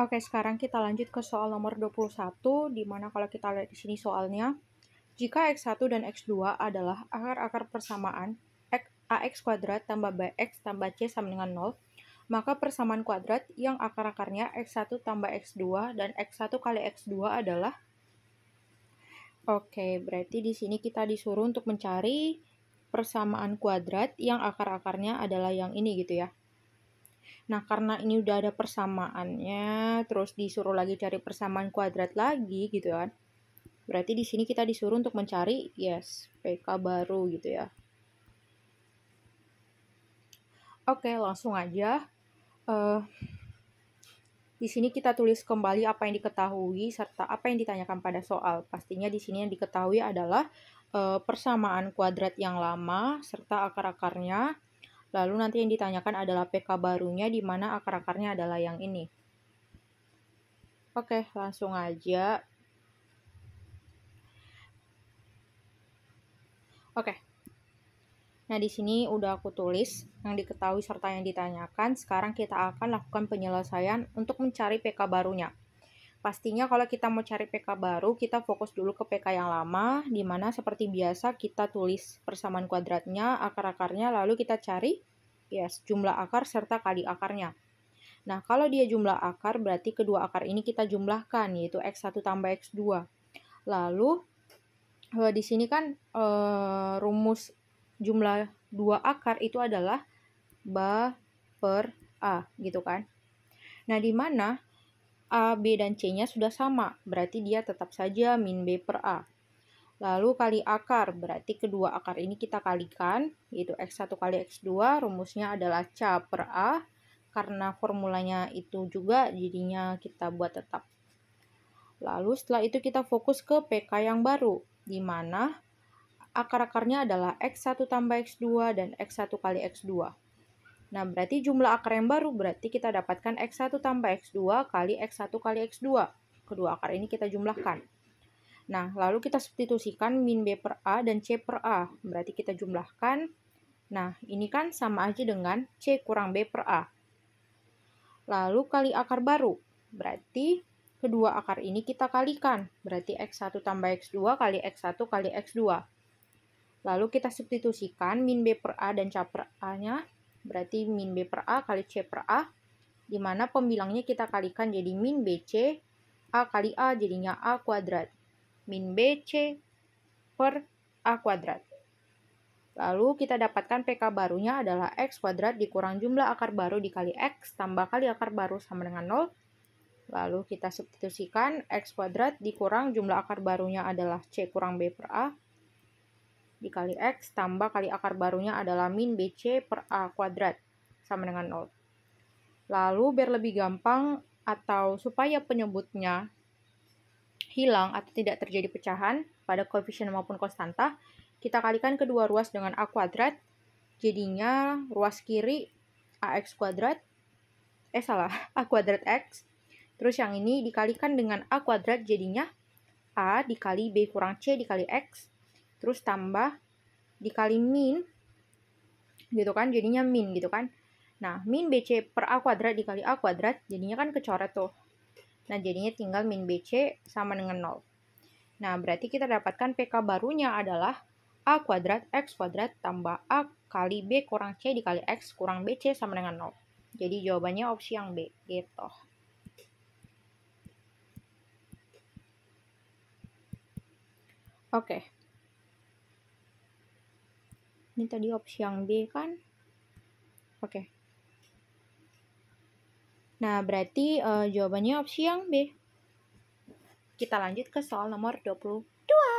Oke, sekarang kita lanjut ke soal nomor 21, di mana kalau kita lihat di sini soalnya, jika X1 dan X2 adalah akar-akar persamaan, AX kuadrat tambah BX tambah C sama dengan 0, maka persamaan kuadrat yang akar-akarnya X1 tambah X2 dan X1 kali X2 adalah Oke, berarti di sini kita disuruh untuk mencari persamaan kuadrat yang akar-akarnya adalah yang ini gitu ya. Nah, karena ini udah ada persamaannya, terus disuruh lagi cari persamaan kuadrat lagi gitu kan. Berarti di sini kita disuruh untuk mencari yes, PK baru gitu ya. Oke, langsung aja. Uh, di sini kita tulis kembali apa yang diketahui serta apa yang ditanyakan pada soal. Pastinya di sini yang diketahui adalah eh, persamaan kuadrat yang lama serta akar-akarnya, Lalu nanti yang ditanyakan adalah PK barunya di mana akar-akarnya adalah yang ini. Oke, langsung aja. Oke. Nah, di sini udah aku tulis yang diketahui serta yang ditanyakan. Sekarang kita akan lakukan penyelesaian untuk mencari PK barunya. Pastinya kalau kita mau cari PK baru, kita fokus dulu ke PK yang lama, di mana seperti biasa kita tulis persamaan kuadratnya, akar-akarnya, lalu kita cari yes, ya, jumlah akar serta kali akarnya. Nah, kalau dia jumlah akar, berarti kedua akar ini kita jumlahkan, yaitu X1 tambah X2. Lalu, eh, di sini kan e, rumus jumlah dua akar itu adalah B per A, gitu kan. Nah, di mana A, B, dan C-nya sudah sama, berarti dia tetap saja min B per A. Lalu kali akar, berarti kedua akar ini kita kalikan, yaitu X1 kali X2, rumusnya adalah C per A, karena formulanya itu juga jadinya kita buat tetap. Lalu setelah itu kita fokus ke PK yang baru, di mana akar-akarnya adalah X1 tambah X2 dan X1 kali X2. Nah, berarti jumlah akar yang baru berarti kita dapatkan X1 tambah X2 kali X1 kali X2. Kedua akar ini kita jumlahkan. Nah, lalu kita substitusikan min B per A dan C per A. Berarti kita jumlahkan. Nah, ini kan sama aja dengan C kurang B per A. Lalu kali akar baru. Berarti kedua akar ini kita kalikan. Berarti X1 tambah X2 kali X1 kali X2. Lalu kita substitusikan min B per A dan C per A-nya. Berarti min B per A kali C per A. Dimana pembilangnya kita kalikan jadi min BC A kali A jadinya A kuadrat min BC per A kuadrat. Lalu kita dapatkan PK barunya adalah X kuadrat dikurang jumlah akar baru dikali X tambah kali akar baru sama dengan 0. Lalu kita substitusikan X kuadrat dikurang jumlah akar barunya adalah C kurang B per A dikali X tambah kali akar barunya adalah min BC per A kuadrat sama dengan 0. Lalu biar lebih gampang atau supaya penyebutnya hilang atau tidak terjadi pecahan pada koefisien maupun konstanta, kita kalikan kedua ruas dengan A kuadrat, jadinya ruas kiri AX kuadrat, eh salah, A kuadrat X, terus yang ini dikalikan dengan A kuadrat jadinya A dikali B kurang C dikali X, terus tambah dikali min, gitu kan, jadinya min gitu kan. Nah, min BC per A kuadrat dikali A kuadrat, jadinya kan kecoret tuh. Nah, jadinya tinggal min BC sama dengan 0. Nah, berarti kita dapatkan PK barunya adalah A kuadrat X kuadrat tambah A kali B kurang C dikali X kurang BC sama dengan 0. Jadi jawabannya opsi yang B, gitu. Oke. Ini tadi opsi yang B kan? Oke. Nah, berarti uh, jawabannya opsi yang B. Kita lanjut ke soal nomor 22.